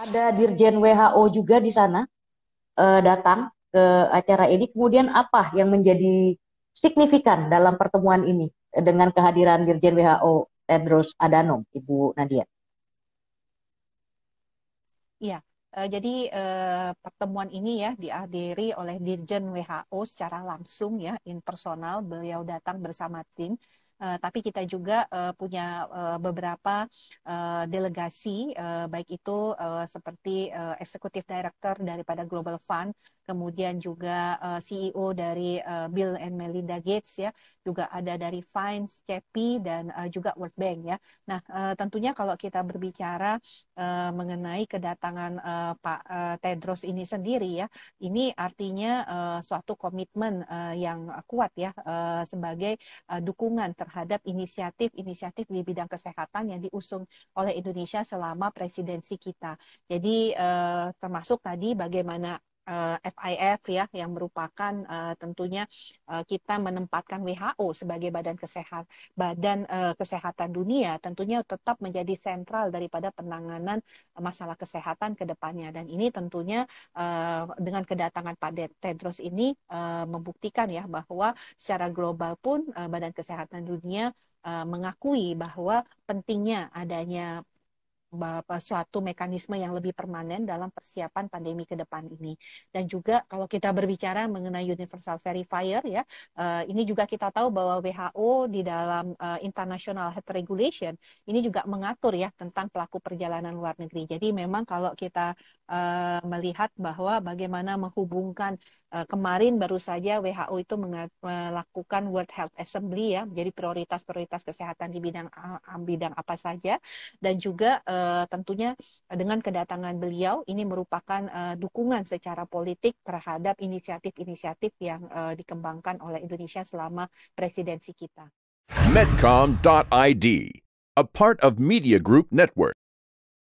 ada Dirjen WHO juga di sana uh, datang ke acara ini. Kemudian apa yang menjadi signifikan dalam pertemuan ini dengan kehadiran Dirjen WHO Tedros Adhanom, Ibu Nadia? Iya, eh, jadi eh, pertemuan ini ya dihadiri oleh Dirjen WHO secara langsung ya, impersonal. Beliau datang bersama tim uh, tapi kita juga uh, punya uh, beberapa uh, delegasi uh, baik itu uh, seperti uh, eksekutif director daripada Global Fund, kemudian juga uh, CEO dari uh, Bill and Melinda Gates ya, juga ada dari Fine CEPI dan uh, juga World Bank ya. Nah, uh, tentunya kalau kita berbicara uh, mengenai kedatangan uh, Pak uh, Tedros ini sendiri ya, ini artinya uh, suatu komitmen uh, yang kuat ya uh, sebagai uh, dukungan terhadap terhadap inisiatif-inisiatif di bidang kesehatan yang diusung oleh Indonesia selama presidensi kita. Jadi eh, termasuk tadi bagaimana FIF eh, ya yang merupakan uh, tentunya uh, kita menempatkan WHO sebagai badan kesehatan badan uh, kesehatan dunia tentunya tetap menjadi sentral daripada penanganan masalah kesehatan ke depannya dan ini tentunya uh, dengan kedatangan Pak Tedros ini uh, membuktikan ya bahwa secara global pun uh, badan kesehatan dunia mengakui bahwa pentingnya adanya suatu mekanisme yang lebih permanen dalam persiapan pandemi ke depan ini. Dan juga kalau kita berbicara mengenai universal verifier ya, eh, ini juga kita tahu bahwa WHO di dalam eh, International Health Regulation ini juga mengatur ya tentang pelaku perjalanan luar negeri. Jadi memang kalau kita eh, melihat bahwa bagaimana menghubungkan kemarin baru saja WHO itu melakukan World Health Assembly ya, menjadi prioritas-prioritas kesehatan di bidang bidang apa saja dan juga Eh, tentunya dengan kedatangan beliau ini merupakan uh, dukungan secara politik terhadap inisiatif-inisiatif yang uh, dikembangkan oleh Indonesia selama presidensi kita. Medcom.id, a part of Media Group Network.